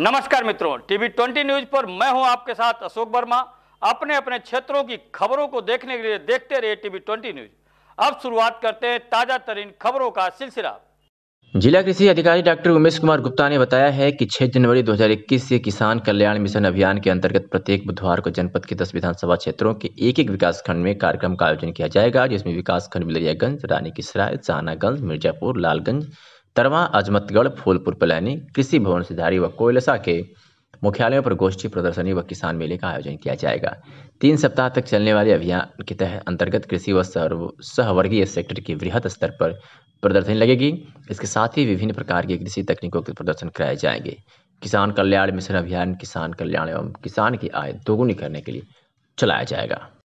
नमस्कार मित्रों TV twenty news पर मैं हूं आपके साथ अशोक वर्मा अपने अपने क्षेत्रों की खबरों को देखने के लिए देखते रहे टीवी ट्वेंटी न्यूज अब शुरुआत करते हैं ताजा तरीन खबरों का सिलसिला जिला कृषि अधिकारी डॉक्टर उमेश कुमार गुप्ता ने बताया है कि 6 जनवरी 2021 से किसान कल्याण मिशन अभियान के अंतर्गत प्रत्येक बुधवार को जनपद के 10 विधानसभा क्षेत्रों के एक एक विकास खंड में कार्यक्रम का आयोजन किया जाएगा जिसमें विकास खंड मिलरियागंज रानी किसराय सराय मिर्जापुर लालगंज तरवा अजमतगढ़ फूलपुर पलैनी कृषि भवन सिधारी व कोयलसा के मुख्यालयों पर गोष्ठी प्रदर्शनी व किसान मेले का आयोजन किया जाएगा तीन सप्ताह तक चलने वाले अभियान के तहत अंतर्गत कृषि व सहवर्गीय सेक्टर की वृहद स्तर पर प्रदर्शनी लगेगी इसके साथ ही विभिन्न प्रकार की कृषि तकनीकों के प्रदर्शन कराए जाएंगे किसान कल्याण मिशन अभियान किसान कल्याण एवं किसान की आय दोगुनी करने के लिए चलाया जाएगा